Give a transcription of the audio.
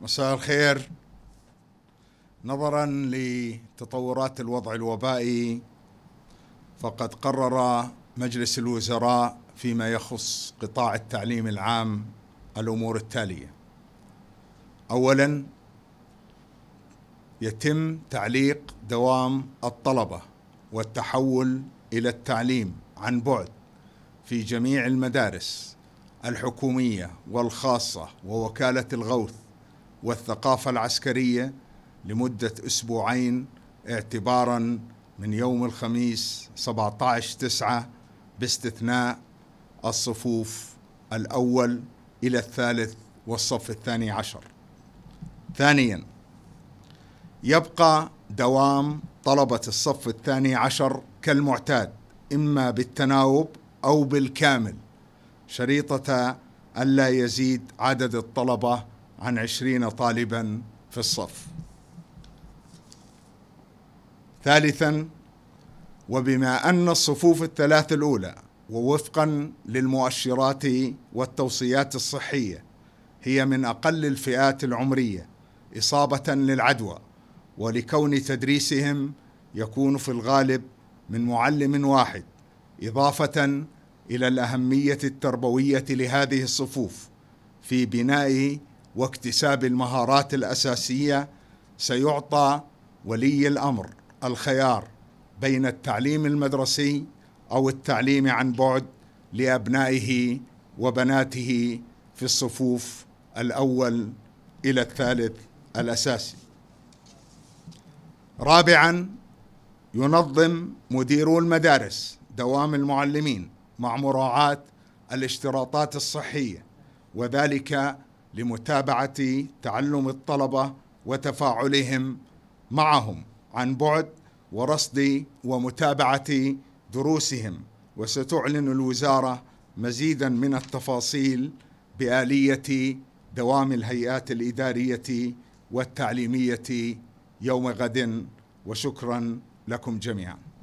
مساء الخير نظرا لتطورات الوضع الوبائي فقد قرر مجلس الوزراء فيما يخص قطاع التعليم العام الامور التاليه اولا يتم تعليق دوام الطلبه والتحول الى التعليم عن بعد في جميع المدارس الحكوميه والخاصه ووكاله الغوث والثقافة العسكرية لمدة أسبوعين اعتبارا من يوم الخميس 17 تسعة باستثناء الصفوف الأول إلى الثالث والصف الثاني عشر ثانيا يبقى دوام طلبة الصف الثاني عشر كالمعتاد إما بالتناوب أو بالكامل شريطة ألا يزيد عدد الطلبة عن عشرين طالبا في الصف ثالثا وبما أن الصفوف الثلاث الأولى ووفقا للمؤشرات والتوصيات الصحية هي من أقل الفئات العمرية إصابة للعدوى ولكون تدريسهم يكون في الغالب من معلم واحد إضافة إلى الأهمية التربوية لهذه الصفوف في بناء واكتساب المهارات الاساسيه سيعطى ولي الامر الخيار بين التعليم المدرسي او التعليم عن بعد لابنائه وبناته في الصفوف الاول الى الثالث الاساسي. رابعا ينظم مديرو المدارس دوام المعلمين مع مراعاه الاشتراطات الصحيه وذلك لمتابعه تعلم الطلبه وتفاعلهم معهم عن بعد ورصد ومتابعه دروسهم وستعلن الوزاره مزيدا من التفاصيل باليه دوام الهيئات الاداريه والتعليميه يوم غد وشكرا لكم جميعا